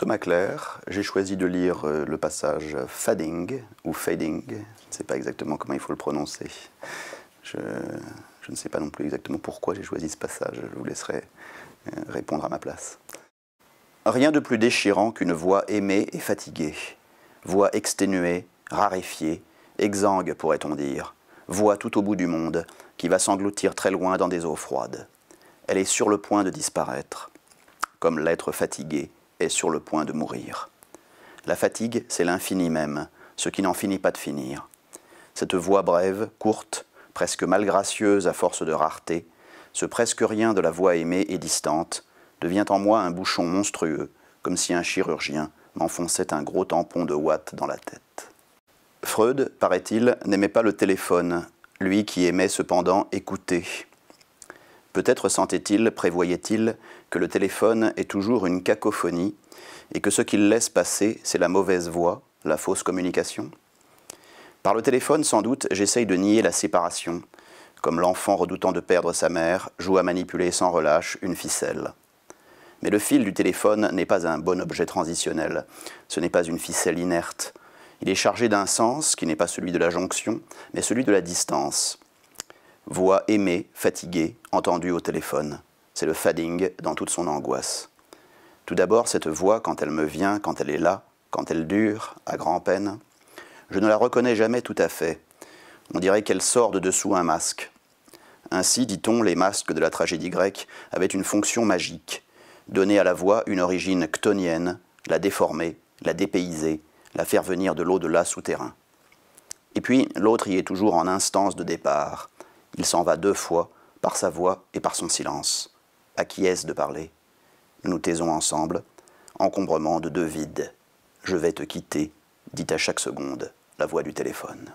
Thomas Clair. j'ai choisi de lire euh, le passage Fading ou Fading, je ne sais pas exactement comment il faut le prononcer. Je, je ne sais pas non plus exactement pourquoi j'ai choisi ce passage, je vous laisserai euh, répondre à ma place. Rien de plus déchirant qu'une voix aimée et fatiguée, voix exténuée, raréfiée, exsangue pourrait-on dire, voix tout au bout du monde, qui va s'engloutir très loin dans des eaux froides. Elle est sur le point de disparaître, comme l'être fatigué, est sur le point de mourir. La fatigue, c'est l'infini même, ce qui n'en finit pas de finir. Cette voix brève, courte, presque malgracieuse à force de rareté, ce presque rien de la voix aimée et distante, devient en moi un bouchon monstrueux, comme si un chirurgien m'enfonçait un gros tampon de Watt dans la tête. Freud, paraît-il, n'aimait pas le téléphone, lui qui aimait cependant écouter, Peut-être sentait-il, prévoyait-il, que le téléphone est toujours une cacophonie et que ce qu'il laisse passer, c'est la mauvaise voix, la fausse communication Par le téléphone, sans doute, j'essaye de nier la séparation, comme l'enfant redoutant de perdre sa mère joue à manipuler sans relâche une ficelle. Mais le fil du téléphone n'est pas un bon objet transitionnel, ce n'est pas une ficelle inerte. Il est chargé d'un sens qui n'est pas celui de la jonction, mais celui de la distance. Voix aimée, fatiguée, entendue au téléphone. C'est le fading dans toute son angoisse. Tout d'abord, cette voix, quand elle me vient, quand elle est là, quand elle dure, à grand-peine, je ne la reconnais jamais tout à fait. On dirait qu'elle sort de dessous un masque. Ainsi, dit-on, les masques de la tragédie grecque avaient une fonction magique, donner à la voix une origine chtonienne, la déformer, la dépayser, la faire venir de l'au-delà souterrain. Et puis, l'autre y est toujours en instance de départ. Il s'en va deux fois, par sa voix et par son silence. À qui est-ce de parler Nous taisons ensemble, encombrement de deux vides. Je vais te quitter, dit à chaque seconde la voix du téléphone.